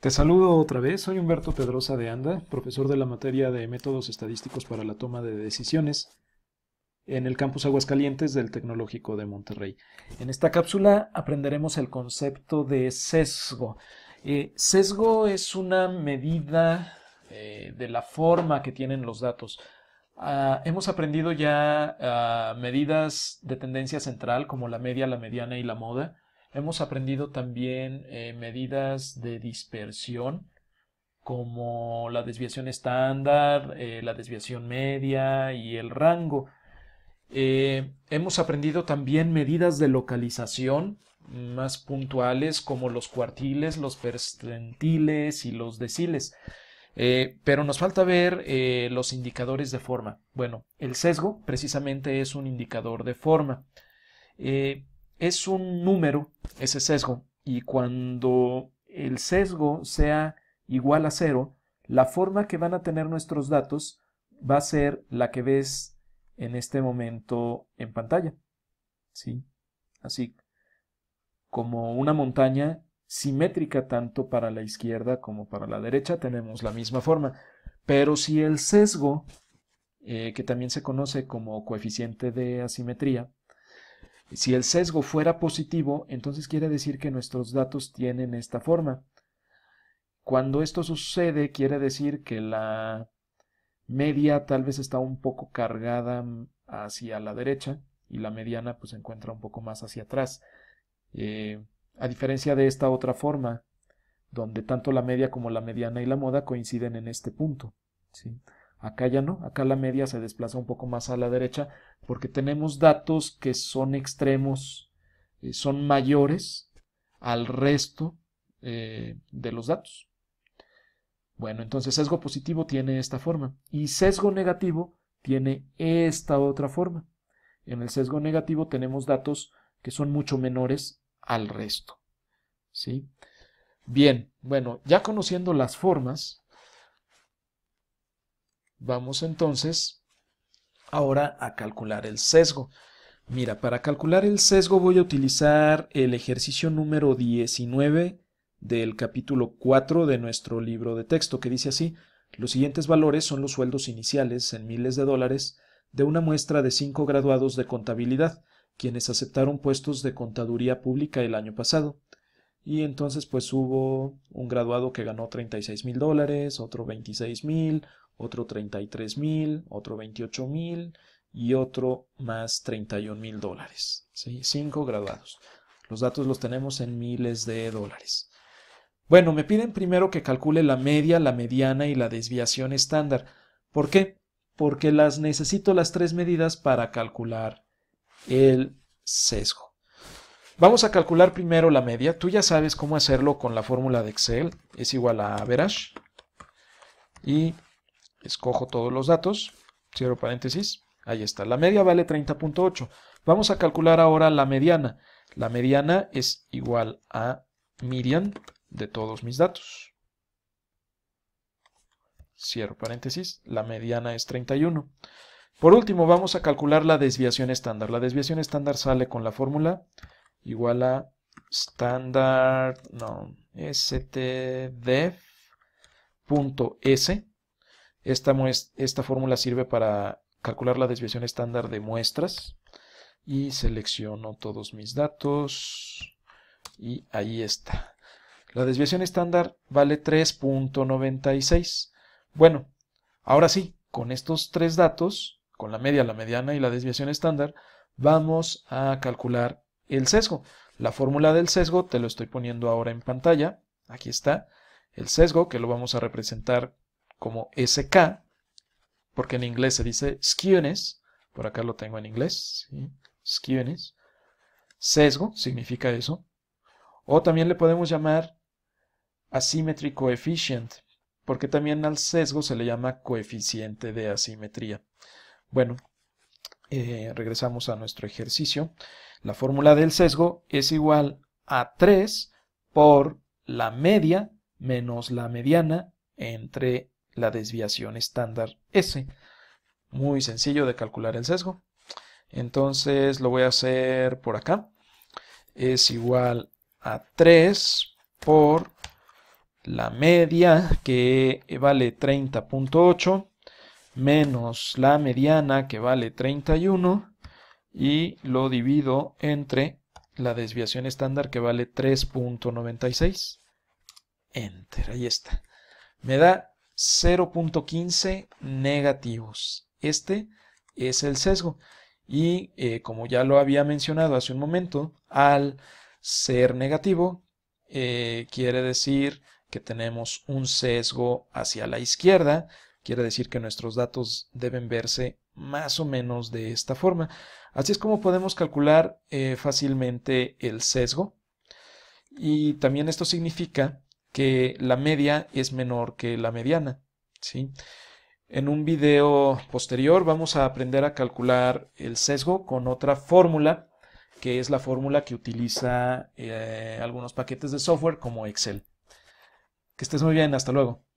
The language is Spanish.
Te saludo otra vez, soy Humberto Pedrosa de Anda, profesor de la materia de métodos estadísticos para la toma de decisiones en el campus Aguascalientes del Tecnológico de Monterrey. En esta cápsula aprenderemos el concepto de sesgo. Eh, sesgo es una medida eh, de la forma que tienen los datos. Ah, hemos aprendido ya ah, medidas de tendencia central como la media, la mediana y la moda Hemos aprendido también eh, medidas de dispersión como la desviación estándar, eh, la desviación media y el rango. Eh, hemos aprendido también medidas de localización más puntuales como los cuartiles, los percentiles y los deciles. pero nos falta ver los indicadores de forma. Bueno, el sesgo precisamente es un indicador de forma es un número, ese sesgo, y cuando el sesgo sea igual a cero, la forma que van a tener nuestros datos va a ser la que ves en este momento en pantalla. ¿Sí? Así como una montaña simétrica tanto para la izquierda como para la derecha, tenemos la misma forma. Pero si el sesgo, eh, que también se conoce como coeficiente de asimetría, si el sesgo fuera positivo, entonces quiere decir que nuestros datos tienen esta forma. Cuando esto sucede, quiere decir que la media tal vez está un poco cargada mm, hacia la derecha y la mediana pues se encuentra un poco más hacia atrás. Eh, a diferencia de esta otra forma, donde tanto la media como la mediana y la moda coinciden en este punto. ¿sí? Acá ya no, acá la media se desplaza un poco más a la derecha porque tenemos datos que son extremos, eh, son mayores al resto eh, de los datos. Bueno, entonces sesgo positivo tiene esta forma y sesgo negativo tiene esta otra forma. En el sesgo negativo tenemos datos que son mucho menores al resto. ¿sí? Bien, bueno, ya conociendo las formas, Vamos entonces ahora a calcular el sesgo. Mira, para calcular el sesgo voy a utilizar el ejercicio número 19 del capítulo 4 de nuestro libro de texto, que dice así, los siguientes valores son los sueldos iniciales en miles de dólares de una muestra de cinco graduados de contabilidad, quienes aceptaron puestos de contaduría pública el año pasado. Y entonces pues hubo un graduado que ganó 36 mil dólares, otro 26 mil, otro 33 mil, otro 28 mil y otro más 31 mil dólares. ¿sí? Cinco graduados. Los datos los tenemos en miles de dólares. Bueno, me piden primero que calcule la media, la mediana y la desviación estándar. ¿Por qué? Porque las necesito las tres medidas para calcular el sesgo. Vamos a calcular primero la media. Tú ya sabes cómo hacerlo con la fórmula de Excel. Es igual a average. Y escojo todos los datos. Cierro paréntesis. Ahí está. La media vale 30.8. Vamos a calcular ahora la mediana. La mediana es igual a median de todos mis datos. Cierro paréntesis. La mediana es 31. Por último, vamos a calcular la desviación estándar. La desviación estándar sale con la fórmula igual a standard, no, stdef.s. Esta, esta fórmula sirve para calcular la desviación estándar de muestras. Y selecciono todos mis datos. Y ahí está. La desviación estándar vale 3.96. Bueno, ahora sí, con estos tres datos, con la media, la mediana y la desviación estándar, vamos a calcular el sesgo. La fórmula del sesgo te lo estoy poniendo ahora en pantalla. Aquí está. El sesgo que lo vamos a representar como SK, porque en inglés se dice skewness. Por acá lo tengo en inglés. Skewness. Sesgo significa eso. O también le podemos llamar asymmetry coefficient, porque también al sesgo se le llama coeficiente de asimetría. Bueno, eh, regresamos a nuestro ejercicio, la fórmula del sesgo es igual a 3 por la media menos la mediana entre la desviación estándar S. Muy sencillo de calcular el sesgo. Entonces lo voy a hacer por acá. Es igual a 3 por la media que vale 30.8 menos la mediana que vale 31 y lo divido entre la desviación estándar que vale 3.96. Enter, ahí está. Me da 0.15 negativos. Este es el sesgo. Y eh, como ya lo había mencionado hace un momento, al ser negativo eh, quiere decir que tenemos un sesgo hacia la izquierda Quiere decir que nuestros datos deben verse más o menos de esta forma. Así es como podemos calcular eh, fácilmente el sesgo. Y también esto significa que la media es menor que la mediana. ¿sí? En un video posterior vamos a aprender a calcular el sesgo con otra fórmula, que es la fórmula que utiliza eh, algunos paquetes de software como Excel. Que estés muy bien, hasta luego.